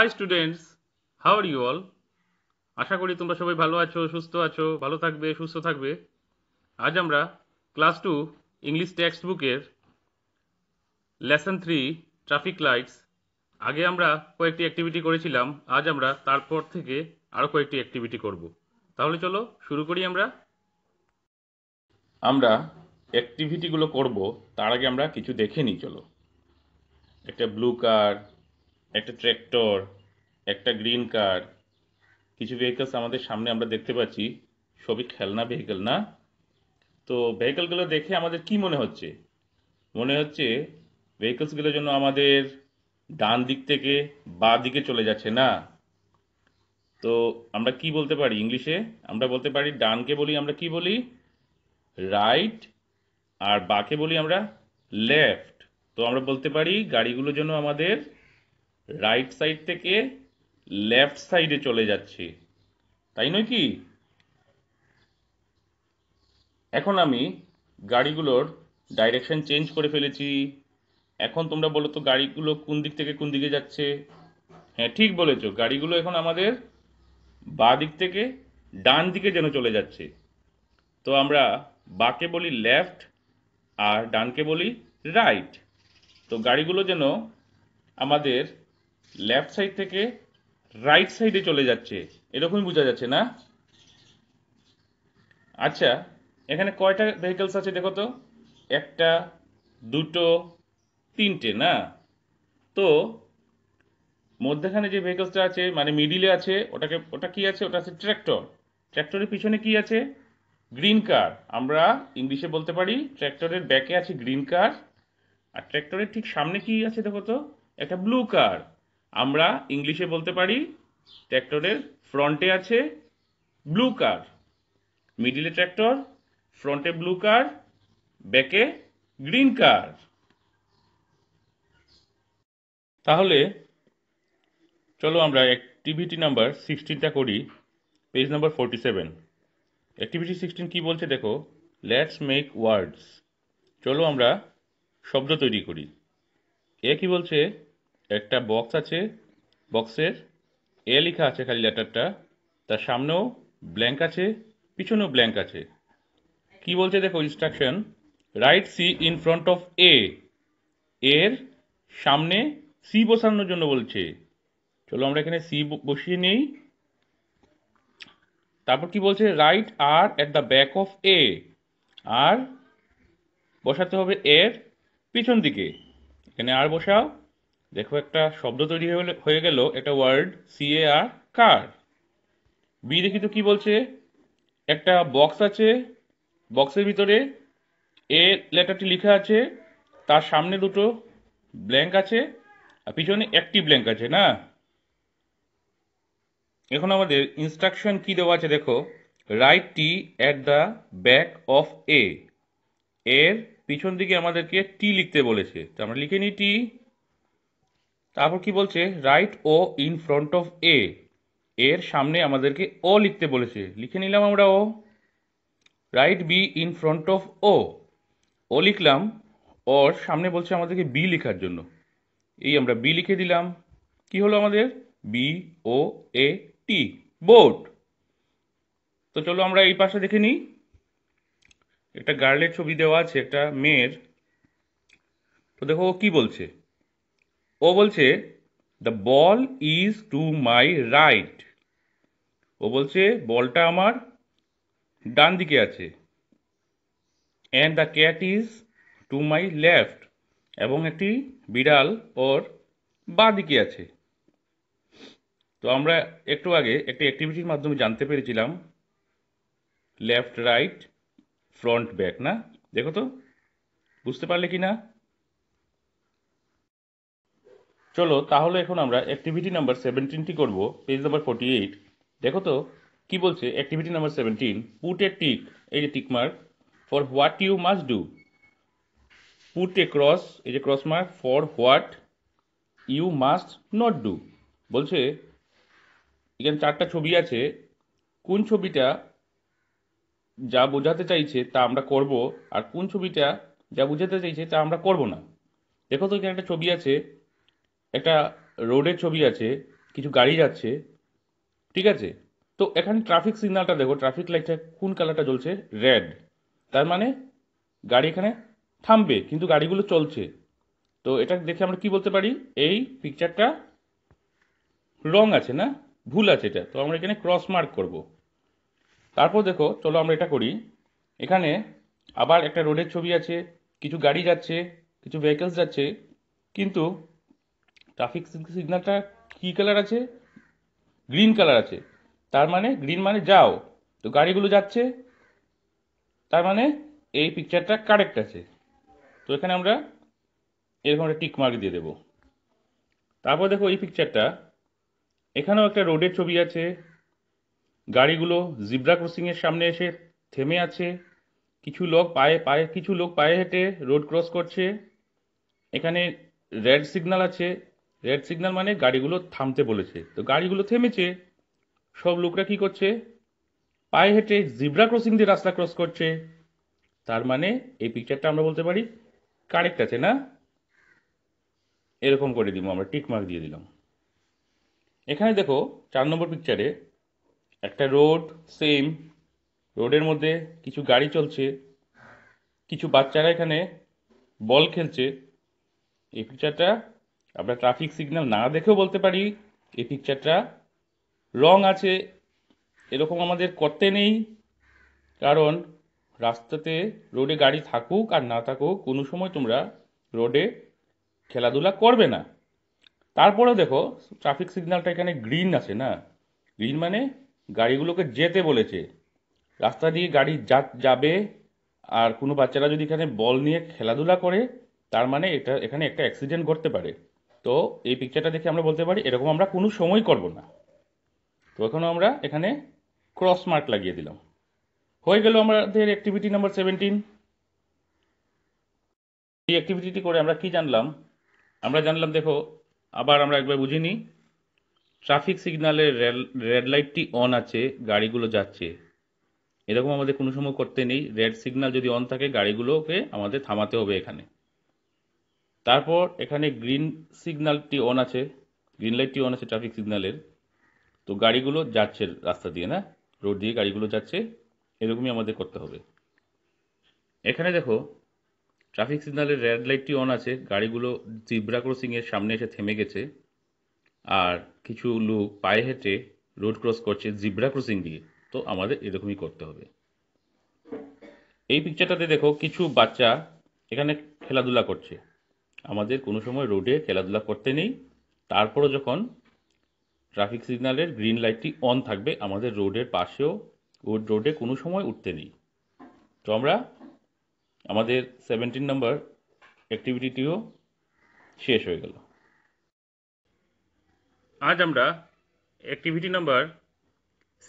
high students how are you all আশা করি তোমরা সবাই ভালো আছো সুস্থ আছো ভালো থাকবে সুস্থ থাকবে আজ আমরা ক্লাস টু ইংলিশ টেক্সট বুকের লেসন থ্রি ট্রাফিক লাইটস আগে আমরা কয়েকটি অ্যাক্টিভিটি করেছিলাম আজ আমরা তারপর থেকে আরও কয়েকটি অ্যাক্টিভিটি করব তাহলে চলো শুরু করি আমরা আমরা অ্যাক্টিভিটিগুলো করব তার আগে আমরা কিছু দেখে নিই চলো একটা ব্লু কার্ড একটা ট্র্যাক্টর একটা গ্রিন কার কিছু ভেহিকলস আমাদের সামনে আমরা দেখতে পাচ্ছি সবই খেলনা ভেহিকল না তো ভেহিকলগুলো দেখে আমাদের কি মনে হচ্ছে মনে হচ্ছে ভেহিকলসগুলোর জন্য আমাদের ডান দিক থেকে বা দিকে চলে যাচ্ছে না তো আমরা কি বলতে পারি ইংলিশে আমরা বলতে পারি ডানকে বলি আমরা কি বলি রাইট আর বাকে বলি আমরা লেফট তো আমরা বলতে পারি গাড়িগুলোর জন্য আমাদের রাইট সাইড থেকে লেফট সাইডে চলে যাচ্ছে তাই নয় কি এখন আমি গাড়িগুলোর ডাইরেকশন চেঞ্জ করে ফেলেছি এখন তোমরা বলো তো গাড়িগুলো কোন দিক থেকে কোন দিকে যাচ্ছে হ্যাঁ ঠিক বলেছ গাড়িগুলো এখন আমাদের বা দিক থেকে ডান দিকে যেন চলে যাচ্ছে তো আমরা বাকে বলি লেফট আর ডানকে বলি রাইট তো গাড়িগুলো যেন আমাদের লেফট সাইড থেকে রাইট সাইডে চলে যাচ্ছে এরকমই বোঝা যাচ্ছে না আচ্ছা এখানে কয়টা ভেহিকলস আছে দেখো তো একটা দুটো তিনটে না তো মধ্যেখানে যে ভেহিকলসটা আছে মানে মিডিলে আছে ওটাকে ওটা কি আছে ওটা আছে ট্র্যাক্টর ট্র্যাক্টরের পিছনে কি আছে গ্রিন কার আমরা ইংলিশে বলতে পারি ট্র্যাক্টরের ব্যাকে আছে গ্রিন কার আর ট্র্যাক্টরের ঠিক সামনে কি আছে দেখো তো একটা ব্লু কার আমরা ইংলিশে বলতে পারি ট্র্যাক্টরের ফ্রন্টে আছে ব্লু কার মিডিলে ট্র্যাক্টর ফ্রন্টে ব্লু কার ব্যাকে গ্রিন কার তাহলে চলো আমরা অ্যাক্টিভিটি নাম্বার সিক্সটিনটা করি page number forty seven activity sixteen কী বলছে দেখো লেটস মেক ওয়ার্ডস চলো আমরা শব্দ তৈরি করি এ কি বলছে একটা বক্স আছে বক্সের এ লেখা আছে খালি লেটারটা তার সামনেও ব্ল্যাঙ্ক আছে পিছনেও ব্ল্যাঙ্ক আছে কি বলছে দেখো instruction write C in front of A এর সামনে সি বসানোর জন্য বলছে চলো আমরা এখানে সি বসিয়ে নেই তারপর কি বলছে write R at the back of A R বসাতে হবে এর পিছন দিকে এখানে আর বসাও দেখো একটা শব্দ তৈরি হয়ে গেল একটা word C A R car B দেখি তো কি বলছে একটা বক্স আছে বক্সের ভিতরে এ লেটারটি লিখা আছে তার সামনে দুটো ব্ল্যাঙ্ক আছে আর পিছনে একটি ব্ল্যাঙ্ক আছে না এখন আমাদের ইনস্ট্রাকশন কি দেওয়া আছে দেখো write T at the back of A এর পিছন দিকে আমাদেরকে টি লিখতে বলেছে তো আমরা লিখে নিই টি তারপর কি বলছে write O in front of A এর সামনে আমাদেরকে ও লিখতে বলেছে লিখে নিলাম আমরা O write B in front of O O লিখলাম ওর সামনে বলছে আমাদেরকে বি লেখার জন্য এই আমরা বি লিখে দিলাম কি হলো আমাদের বি ও এ টি বোট তো চলো আমরা এই পাশে দেখে নিই একটা গার্লের ছবি দেওয়া আছে একটা মেয়ের তো দেখো ও কী বলছে ও বলছে the ball is to my right ও বলছে বলটা আমার ডান দিকে আছে and the cat is to my left এবং একটি বিড়াল ওর বা দিকে আছে তো আমরা একটু আগে একটি অ্যাক্টিভিটির মাধ্যমে জানতে পেরেছিলাম লেফট রাইট ফ্রন্ট ব্যাক না দেখো তো বুঝতে পারলে কি না চলো তাহলে এখন আমরা অ্যাক্টিভিটি নাম্বার সেভেন্টিনটি করব পেজ নাম্বার ফোর্টি এইট দেখো তো কি বলছে activity number seventeen put a tick এই যে tick mark for what you must do put a cross এই যে cross mark for what you must not do বলছে এখানে চারটা ছবি আছে কোন ছবিটা যা বোঝাতে চাইছে তা আমরা করব আর কোন ছবিটা যা বোঝাতে চাইছে তা আমরা করব না দেখো তো এখানে একটা ছবি আছে একটা রোডের ছবি আছে কিছু গাড়ি যাচ্ছে ঠিক আছে তো এখানে ট্রাফিক সিগনালটা দেখো ট্রাফিক লাইটটা কোন কালারটা জ্বলছে রেড তার মানে গাড়ি এখানে থামবে কিন্তু গাড়িগুলো চলছে তো এটা দেখে আমরা কি বলতে পারি এই পিকচারটা রং আছে না ভুল আছে এটা তো আমরা এখানে ক্রস মার্ক করব তারপর দেখো চলো আমরা এটা করি এখানে আবার একটা রোডের ছবি আছে কিছু গাড়ি যাচ্ছে কিছু ভেহিকলস যাচ্ছে কিন্তু ট্রাফিক সিগনালটা কী কালার আছে গ্রিন কালার আছে তার মানে গ্রিন মানে যাও তো গাড়িগুলো যাচ্ছে তার মানে এই পিকচারটা কারেক্ট আছে তো এখানে আমরা এরকম একটা টিক মার্ক দিয়ে দেব তারপর দেখো এই পিকচারটা এখানেও একটা রোডের ছবি আছে গাড়িগুলো জিব্রা ক্রসিংয়ের সামনে এসে থেমে আছে কিছু লোক পায়ে পায়ে কিছু লোক পায়ে হেঁটে রোড ক্রস করছে এখানে রেড সিগন্যাল আছে রেড সিগনাল মানে গাড়িগুলো থামতে বলেছে তো গাড়িগুলো থেমেছে সব লোকরা কি করছে পায়ে হেঁটে জিব্রা ক্রসিং দিয়ে রাস্তা ক্রস করছে তার মানে এই পিকচারটা আমরা বলতে পারি কারেক্ট আছে না এরকম করে দিব আমরা টিক মার্ক দিয়ে দিলাম এখানে দেখো চার নম্বর পিকচারে একটা রোড সেম রোডের মধ্যে কিছু গাড়ি চলছে কিছু বাচ্চারা এখানে বল খেলছে এই পিকচারটা আমরা ট্রাফিক সিগন্যাল না দেখেও বলতে পারি এই পিকচারটা রং আছে এরকম আমাদের করতে নেই কারণ রাস্তাতে রোডে গাড়ি থাকুক আর না থাকুক কোনো সময় তোমরা রোডে খেলাধুলা করবে না তারপরেও দেখো ট্রাফিক সিগন্যালটা এখানে গ্রিন আছে না গ্রিন মানে গাড়িগুলোকে যেতে বলেছে রাস্তা দিয়ে গাড়ি যা যাবে আর কোনো বাচ্চারা যদি এখানে বল নিয়ে খেলাধুলা করে তার মানে এটা এখানে একটা অ্যাক্সিডেন্ট ঘটতে পারে তো এই পিকচারটা দেখে আমরা বলতে পারি এরকম আমরা কোনো সময় করব না তো এখন আমরা এখানে ক্রস মার্ক লাগিয়ে দিলাম হয়ে গেল আমাদের অ্যাক্টিভিটি নাম্বার সেভেন্টিন এই অ্যাক্টিভিটিটি করে আমরা কি জানলাম আমরা জানলাম দেখো আবার আমরা একবার বুঝিনি ট্রাফিক সিগনালে রেড লাইটটি অন আছে গাড়িগুলো যাচ্ছে এরকম আমাদের কোনো সময় করতে নেই রেড সিগনাল যদি অন থাকে গাড়িগুলোকে আমাদের থামাতে হবে এখানে তারপর এখানে গ্রিন সিগনালটি অন আছে গ্রিন লাইটটি অন আছে ট্রাফিক সিগনালের তো গাড়িগুলো যাচ্ছে রাস্তা দিয়ে না রোড দিয়ে গাড়িগুলো যাচ্ছে এরকমই আমাদের করতে হবে এখানে দেখো ট্রাফিক সিগনালের রেড লাইটটি অন আছে গাড়িগুলো জিব্রা ক্রসিংয়ের সামনে এসে থেমে গেছে আর কিছু লোক পায়ে হেঁটে রোড ক্রস করছে জিব্রা ক্রসিং দিয়ে তো আমাদের এরকমই করতে হবে এই পিকচারটাতে দেখো কিছু বাচ্চা এখানে খেলাধুলা করছে আমাদের কোনো সময় রোডে খেলাধুলা করতে নেই তারপরও যখন ট্রাফিক সিগনালের গ্রিন লাইটটি অন থাকবে আমাদের রোডের পাশেও ও রোডে কোনো সময় উঠতে নেই তো আমরা আমাদের সেভেন্টিন নম্বর অ্যাক্টিভিটিটিও শেষ হয়ে গেল আজ আমরা অ্যাক্টিভিটি নাম্বার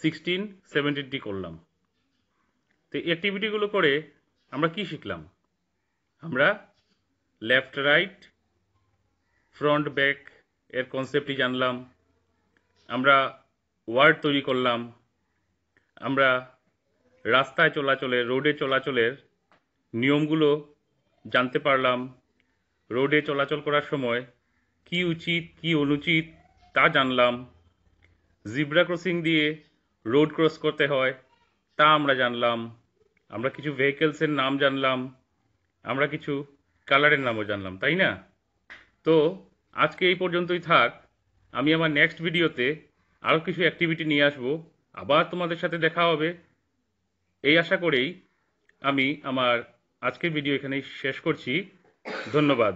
সিক্সটিন সেভেন্টিনটি করলাম তো অ্যাক্টিভিটিগুলো করে আমরা কি শিখলাম আমরা লেফট রাইট ফ্রন্ট ব্যাক এর কনসেপ্টটি জানলাম আমরা ওয়ার্ড তৈরি করলাম আমরা রাস্তায় চলাচলের রোডে চলাচলের নিয়মগুলো জানতে পারলাম রোডে চলাচল করার সময় কি উচিত কি অনুচিত তা জানলাম জিব্রা ক্রসিং দিয়ে রোড ক্রস করতে হয় তা আমরা জানলাম আমরা কিছু ভেহিকেলসের নাম জানলাম আমরা কিছু কালারের নামও জানলাম তাই না তো আজকে এই পর্যন্তই থাক আমি আমার নেক্সট ভিডিওতে আরও কিছু অ্যাক্টিভিটি নিয়ে আসব আবার তোমাদের সাথে দেখা হবে এই আশা করেই আমি আমার আজকের ভিডিও এখানেই শেষ করছি ধন্যবাদ